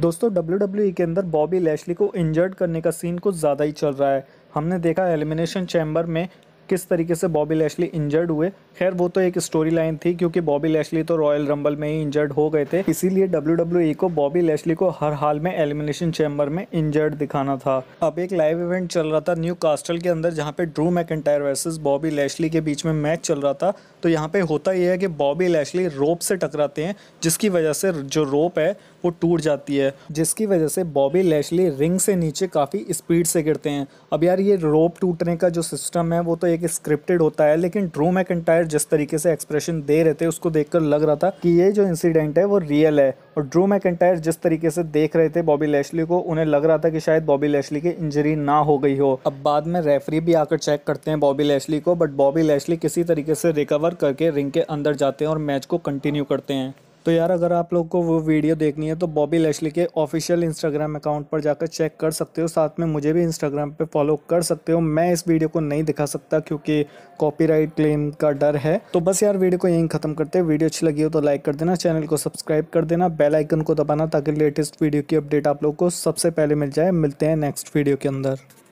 दोस्तों W e के अंदर बॉबी लैशली को इंजर्ड करने का सीन कुछ ज़्यादा ही चल रहा है हमने देखा एलिमिनेशन चैम्बर में किस तरीके से बॉबी लैशली इंजर्ड हुए खैर वो तो एक स्टोरी लाइन थी क्योंकि बॉबी लैशली तो रॉयल रंबल में ही इंजर्ड हो गए थे इसीलिए डब्ल्यू को बॉबी लैशली को हर हाल में एलिमिनेशन चैम्बर में इंजर्ड दिखाना था अब एक लाइव इवेंट चल रहा था न्यू कास्टल के अंदर जहाँ पे Drew McIntyre versus Bobby Lashley के बीच में मैच चल रहा था तो यहाँ पे होता यह है कि बॉबी लैशली रोप से टकराते हैं जिसकी वजह से जो रोप है वो टूट जाती है जिसकी वजह से बॉबी लैशली रिंग से नीचे काफ़ी स्पीड से गिरते हैं अब यार ये रोप टूटने का जो सिस्टम है वो तो एक स्क्रिप्टेड होता है लेकिन ड्रू मैकटायर जिस तरीके से एक्सप्रेशन दे रहे थे उसको देखकर लग रहा था कि ये जो इंसिडेंट है वो रियल है और ड्रू मैकटायर जिस तरीके से देख रहे थे बॉबी लेशली को उन्हें लग रहा था कि शायद बॉबी लेशली की इंजरी ना हो गई हो अब बाद में रेफरी भी आकर चेक करते हैं बॉबी लेशली को बट बॉबी लेशली किसी तरीके से रिकवर करके रिंग के अंदर जाते हैं और मैच को कंटिन्यू करते हैं तो यार अगर आप लोग को वो वीडियो देखनी है तो बॉबी लेशली के ऑफिशियल इंस्टाग्राम अकाउंट पर जाकर चेक कर सकते हो साथ में मुझे भी इंस्टाग्राम पे फॉलो कर सकते हो मैं इस वीडियो को नहीं दिखा सकता क्योंकि कॉपीराइट क्लेम का डर है तो बस यार वीडियो को यहीं खत्म करते हैं वीडियो अच्छी लगी हो तो लाइक कर देना चैनल को सब्सक्राइब कर देना बेलाइकन को दबाना ताकि लेटेस्ट वीडियो की अपडेट आप लोग को सबसे पहले मिल जाए मिलते हैं नेक्स्ट वीडियो के अंदर